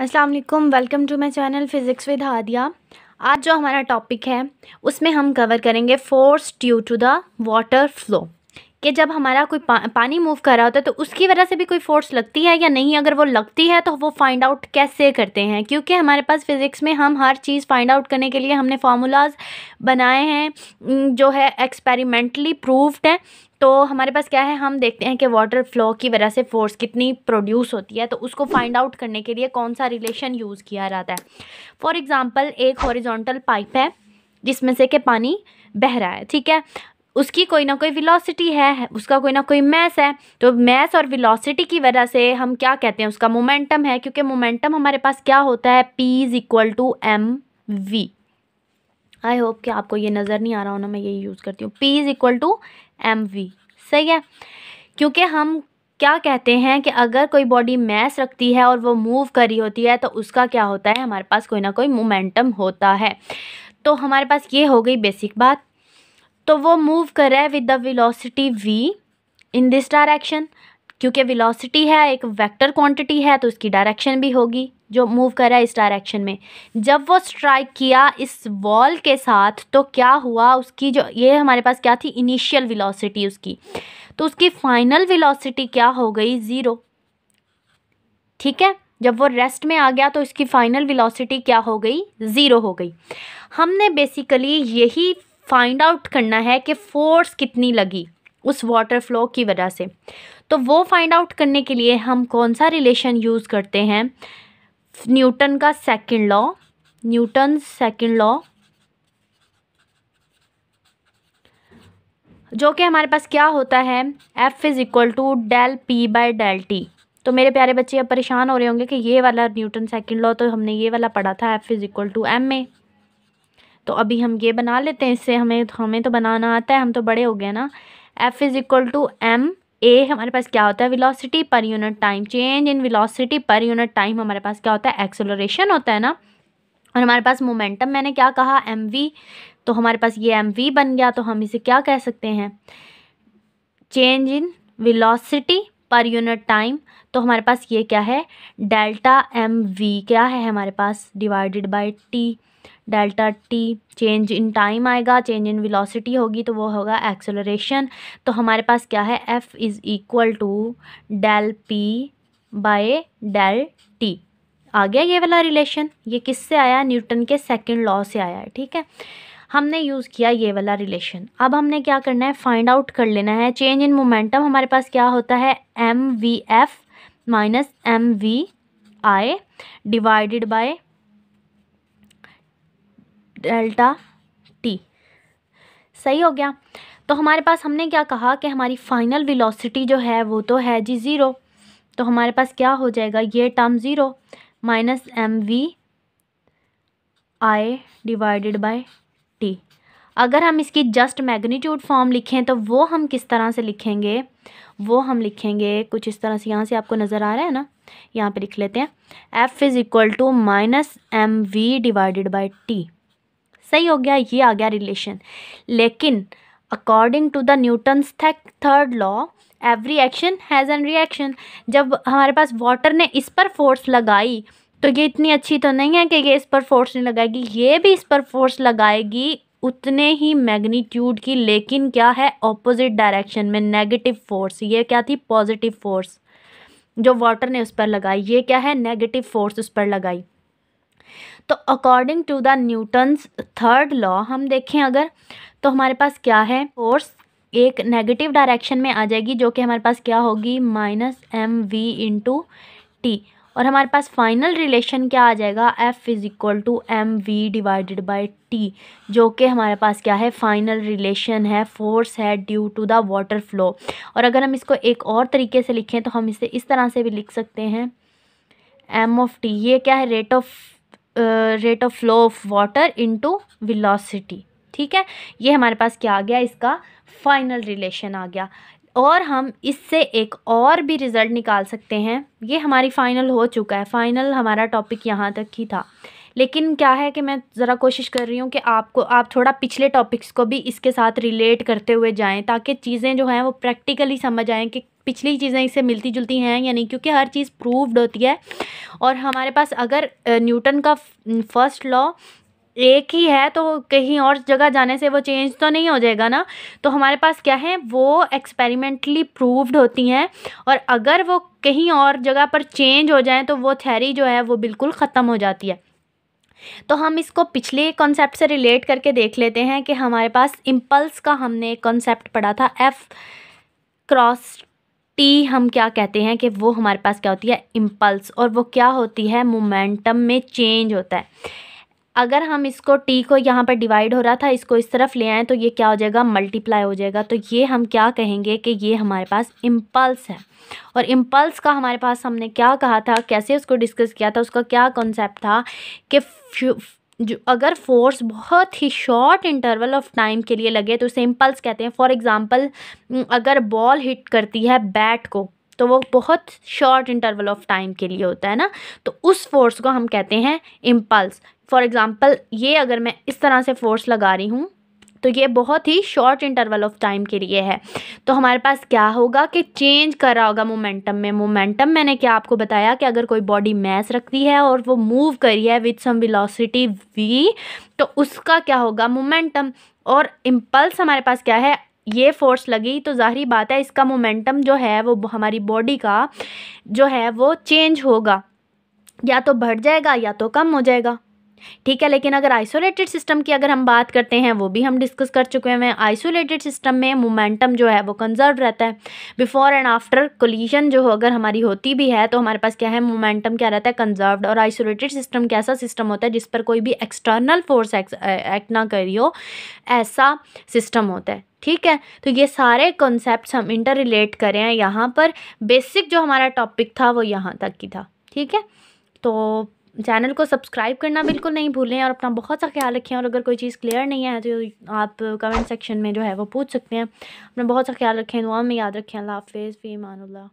अस्सलाम वालेकुम welcome to my channel physics with Hadia आज जो हमारा टॉपिक है उसमें हम कवर करेंगे force due to the water flow कि जब हमारा कोई पा, पानी मूव कर रहा होता है तो उसकी वजह से भी कोई फोर्स लगती है या नहीं अगर वो लगती है तो वो फाइंड आउट कैसे करते हैं क्योंकि हमारे पास फिज़िक्स में हम हर चीज़ फाइंड आउट करने के लिए हमने फार्मूलाज बनाए हैं जो है एक्सपेरिमेंटली प्रूव्ड है तो हमारे पास क्या है हम देखते हैं कि वाटर फ्लो की वजह से फ़ोर्स कितनी प्रोड्यूस होती है तो उसको फाइंड आउट करने के लिए कौन सा रिलेशन यूज़ किया जाता है फॉर एग्ज़ाम्पल एक हॉरिजोंटल पाइप है जिसमें से कि पानी बह रहा है ठीक है उसकी कोई ना कोई विलोसिटी है उसका कोई ना कोई मैस है तो मैस और विलोसिटी की वजह से हम क्या कहते हैं उसका मोमेंटम है क्योंकि मोमेंटम हमारे पास क्या होता है P is equal to M V I hope कि आपको ये नज़र नहीं आ रहा होना मैं यही यूज़ करती हूँ P is equal to M V सही है क्योंकि हम क्या कहते हैं कि अगर कोई बॉडी मैस रखती है और वो मूव करी होती है तो उसका क्या होता है हमारे पास कोई ना कोई मोमेंटम होता है तो हमारे पास ये हो गई बेसिक बात तो वो मूव कर रहा है with the velocity V in this direction क्योंकि वेलोसिटी है एक वेक्टर क्वांटिटी है तो उसकी डायरेक्शन भी होगी जो मूव कर रहा है इस डायरेक्शन में जब वो स्ट्राइक किया इस वॉल के साथ तो क्या हुआ उसकी जो ये हमारे पास क्या थी इनिशियल वेलोसिटी उसकी तो उसकी फाइनल वेलोसिटी क्या हो गई ज़ीरो ठीक है जब वो रेस्ट में आ गया तो इसकी फाइनल वेलोसिटी क्या हो गई ज़ीरो हो गई हमने बेसिकली यही फाइंड आउट करना है कि फ़ोर्स कितनी लगी उस वाटर फ्लो की वजह से तो वो फाइंड आउट करने के लिए हम कौन सा रिलेशन यूज़ करते हैं न्यूटन का second law Newton second law जो कि हमारे पास क्या होता है F is equal to del P by del T तो मेरे प्यारे बच्चे अब परेशान हो रहे होंगे कि ये वाला न्यूटन सेकंड लॉ तो हमने ये वाला पढ़ा था F is equal to M A तो अभी हम ये बना लेते हैं इससे हमें हमें तो बनाना आता है हम तो बड़े हो गए ना F is equal to M A हमारे पास क्या होता है velocity per unit time change in velocity per unit time हमारे पास क्या होता है एक्सेलरेशन होता है ना और हमारे पास मोमेंटम मैंने क्या कहा एम वी तो हमारे पास ये एम वी बन गया तो हम इसे क्या कह सकते हैं change in velocity per unit time तो हमारे पास ये क्या है डेल्टा एम वी क्या है हमारे पास divided by T delta T change in time आएगा चेंज इन वेलोसिटी होगी तो वो होगा एक्सेलरेशन तो हमारे पास क्या है F is equal to del P by del T आ गया ये वाला रिलेशन ये किस से आया न्यूटन के सेकंड लॉ से आया है ठीक है हमने यूज़ किया ये वाला रिलेशन अब हमने क्या करना है फाइंड आउट कर लेना है चेंज इन मोमेंटम हमारे पास क्या होता है M V F minus M V I divided by delta T सही हो गया तो हमारे पास हमने क्या कहा कि हमारी फाइनल वेलोसिटी जो है वो तो है जी ज़ीरो तो हमारे पास क्या हो जाएगा ये term zero minus M V I divided by T अगर हम इसकी जस्ट मैग्नीट्यूड फॉर्म लिखें तो वो हम किस तरह से लिखेंगे वो हम लिखेंगे कुछ इस तरह से यहाँ से आपको नज़र आ रहा है ना यहाँ पे लिख लेते हैं F is equal to minus M V divided by T सही हो गया ये आ गया रिलेशन लेकिन according to the Newton's third law every action has an reaction जब हमारे पास वाटर ने इस पर फोर्स लगाई तो ये इतनी अच्छी तो नहीं है कि ये इस पर फोर्स नहीं लगाएगी ये भी इस पर फोर्स लगाएगी उतने ही मैग्नीट्यूड की लेकिन क्या है ऑपोजिट डायरेक्शन में नेगेटिव फोर्स ये क्या थी पॉजिटिव फोर्स जो वाटर ने उस पर लगाई ये क्या है नेगेटिव फोर्स उस पर लगाई तो according to the Newton's third law हम देखें अगर तो हमारे पास क्या है फोर्स एक नेगेटिव डायरेक्शन में आ जाएगी जो कि हमारे पास क्या होगी minus M V into T और हमारे पास फाइनल रिलेशन क्या आ जाएगा F is equal to M V divided by T जो कि हमारे पास क्या है फाइनल रिलेशन है फोर्स है due to the water flow और अगर हम इसको एक और तरीके से लिखें तो हम इसे इस तरह से भी लिख सकते हैं एम ऑफ टी ये क्या है rate of rate of flow of water into velocity ठीक है ये हमारे पास क्या आ गया इसका फाइनल रिलेशन आ गया और हम इससे एक और भी रिज़ल्ट निकाल सकते हैं ये हमारी फ़ाइनल हो चुका है फ़ाइनल हमारा टॉपिक यहाँ तक ही था लेकिन क्या है कि मैं ज़रा कोशिश कर रही हूँ कि आपको आप थोड़ा पिछले टॉपिक्स को भी इसके साथ रिलेट करते हुए जाएँ ताकि चीज़ें जो हैं वो प्रैक्टिकली समझ आएँ कि पिछली चीज़ें इससे मिलती जुलती हैं या नहीं क्योंकि हर चीज़ प्रूव्ड होती है और हमारे पास अगर न्यूटन का फर्स्ट लॉ एक ही है तो कहीं और जगह जाने से वो चेंज तो नहीं हो जाएगा ना तो हमारे पास क्या है वो एक्सपेरिमेंटली प्रूव्ड होती हैं और अगर वो कहीं और जगह पर चेंज हो जाए तो वो थैरी जो है वो बिल्कुल ख़त्म हो जाती है तो हम इसको पिछले कॉन्सेप्ट से रिलेट करके देख लेते हैं कि हमारे पास इम्पल्स का हमने एक कॉन्सेप्ट पढ़ा था एफ़ क्रॉस टी हम क्या कहते हैं कि वो हमारे पास क्या होती है इम्पल्स और वो क्या होती है मोमेंटम में चेंज होता है अगर हम इसको टी को यहाँ पर डिवाइड हो रहा था इसको इस तरफ ले आएँ तो ये क्या हो जाएगा मल्टीप्लाई हो जाएगा तो ये हम क्या कहेंगे कि ये हमारे पास इम्पल्स है और इम्पल्स का हमारे पास हमने क्या कहा था कैसे उसको डिस्कस किया था उसका क्या कॉन्सेप्ट था कि जो अगर फोर्स बहुत ही शॉर्ट इंटरवल ऑफ टाइम के लिए लगे तो उसे इम्पल्स कहते हैं फॉर एग्ज़ाम्पल अगर बॉल हिट करती है बैट को तो वो बहुत शॉर्ट इंटरवल ऑफ टाइम के लिए होता है ना तो उस फोर्स को हम कहते हैं इम्पल्स फॉर एग्ज़ाम्पल ये अगर मैं इस तरह से फोर्स लगा रही हूँ तो ये बहुत ही शॉर्ट इंटरवल ऑफ टाइम के लिए है तो हमारे पास क्या होगा कि चेंज कर रहा होगा मोमेंटम में मोमेंटम मैंने क्या आपको बताया कि अगर कोई बॉडी मैस रखती है और वो मूव करी है विथ सम वेलोसिटी वी तो उसका क्या होगा मोमेंटम और इम्पल्स हमारे पास क्या है ये फ़ोर्स लगी तो ज़ाहरी बात है इसका मोमेंटम जो है वो हमारी बॉडी का जो है वो चेंज होगा या तो बढ़ जाएगा या तो कम हो जाएगा ठीक है लेकिन अगर आइसोलेटेड सिस्टम की अगर हम बात करते हैं वो भी हम डिस्कस कर चुके हैं आइसोलेटेड सिस्टम में मोमेंटम जो है वो कंजर्व रहता है बिफोर एंड आफ्टर कोलिजन जो अगर हमारी होती भी है तो हमारे पास क्या है मोमेंटम क्या रहता है कंजर्व और आइसोलेटेड सिस्टम कैसा सिस्टम होता है जिस पर कोई भी एक्सटर्नल फोर्स एक्ट ना करी हो ऐसा सिस्टम होता है ठीक है तो ये सारे कॉन्सेप्ट हम इंटर रिलेट करें हैं यहाँ पर बेसिक जो हमारा टॉपिक था वो यहाँ तक की था ठीक है तो चैनल को सब्सक्राइब करना बिल्कुल नहीं भूलें और अपना बहुत सा ख्याल रखें और अगर कोई चीज़ क्लियर नहीं है तो आप कमेंट सेक्शन में जो है वो पूछ सकते हैं अपना बहुत सा ख्याल रखें दुआ में याद रखें अल्लाह हाफिज़ फ़ी मानुल्ला